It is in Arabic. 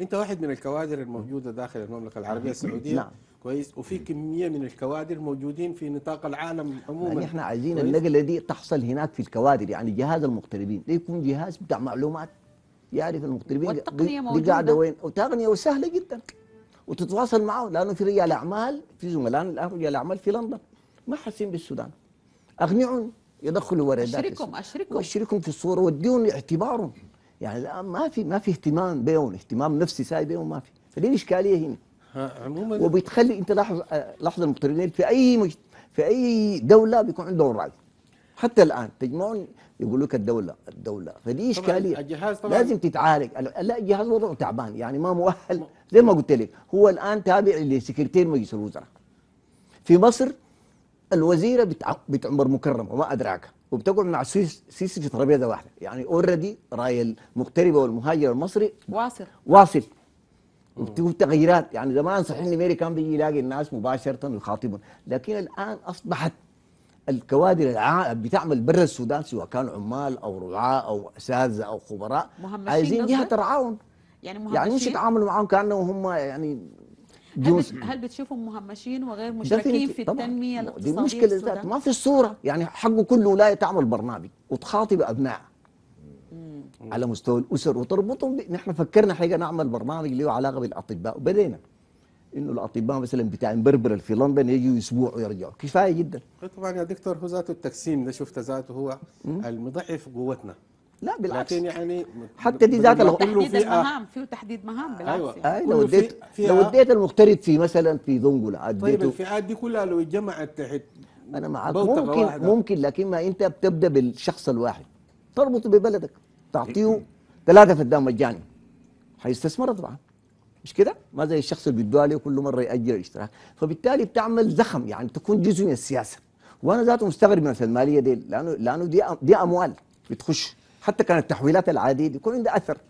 انت واحد من الكوادر الموجوده داخل المملكه العربيه السعوديه نعم كويس وفي كميه من الكوادر موجودين في نطاق العالم عموما يعني احنا عايزين النقله دي تحصل هناك في الكوادر يعني جهاز المغتربين يكون جهاز بتاع معلومات يعرف المغتربين والتقنيه موجوده دي قاعده وين وتقنيه وسهله جدا وتتواصل معه لانه في رجال اعمال في زملائنا الان رجال اعمال في لندن ما حاسين بالسودان اغنعهم يدخلوا وردات اشركهم اشركهم في الصوره وديهم اعتبارهم يعني الان ما في ما في اهتمام بهم اهتمام نفسي ساي بهم ما في فدي الاشكاليه هنا عموما وبتخلي انت لاحظ آه، لاحظ المقترنين في اي مجت... في اي دوله بيكون عندهم راي حتى الان تجمعون يقول لك الدوله الدوله فدي اشكاليه طبعًا الجهاز طبعا لازم تتعالج لا الجهاز وضعه تعبان يعني ما مؤهل زي ما قلت لك هو الان تابع لسكرتير مجلس الوزراء في مصر الوزيره بتعمر مكرمه وما ادراك وبتقعد مع سيسي في ترابيزه واحده يعني اوريدي راي المغتربه والمهاجر المصري واصل واصل وبتشوف تغييرات يعني زمان صحيح ان ميري كان بيجي يلاقي الناس مباشره ويخاطبهم لكن الان اصبحت الكوادر بتعمل برا السودان سواء كانوا عمال او رعاه او اساتذه او خبراء عايزين جهه ترعاهم يعني مهمشين يعني مش يتعاملوا معاهم كانهم هم يعني هل, هل بتشوفهم مهمشين وغير مشاركين في التنميه الاقتصاديه دي مشكله ذات ما في صوره يعني حقه كل ولايه تعمل برنامج وتخاطب ابنائها على مستوى الاسر وتربطهم نحن فكرنا حقيقه نعمل برنامج له علاقه بالاطباء وبدينا انه الاطباء مثلا بتاع بربر في لندن يجوا اسبوع ويرجعوا كفايه جدا طبعا يا دكتور هو ذاته التقسيم ده شفت ذاته هو المضعف قوتنا لا بالعكس لكن يعني حتى دي ذات له تحديد المهام فيه تحديد مهام بالعكس ايوه يعني. آه لو اديت لو اديت المغترب في مثلا في زنقله طيب، اديته طيب الفئات دي كلها لو اتجمعت تحت انا معك ممكن واحدة. ممكن لكن ما انت بتبدا بالشخص الواحد تربطه ببلدك تعطيه إيه. ثلاثه فدان مجاني حيستثمر طبعا مش كده؟ ما زي الشخص اللي بيدوها له كل مره ياجر يشتراها فبالتالي بتعمل زخم يعني تكون جزء من السياسه وانا ذاته مستغرب من الماليه دي لانه لانه دي دي اموال بتخش حتى كانت التحويلات العادية بيكون عندها أثر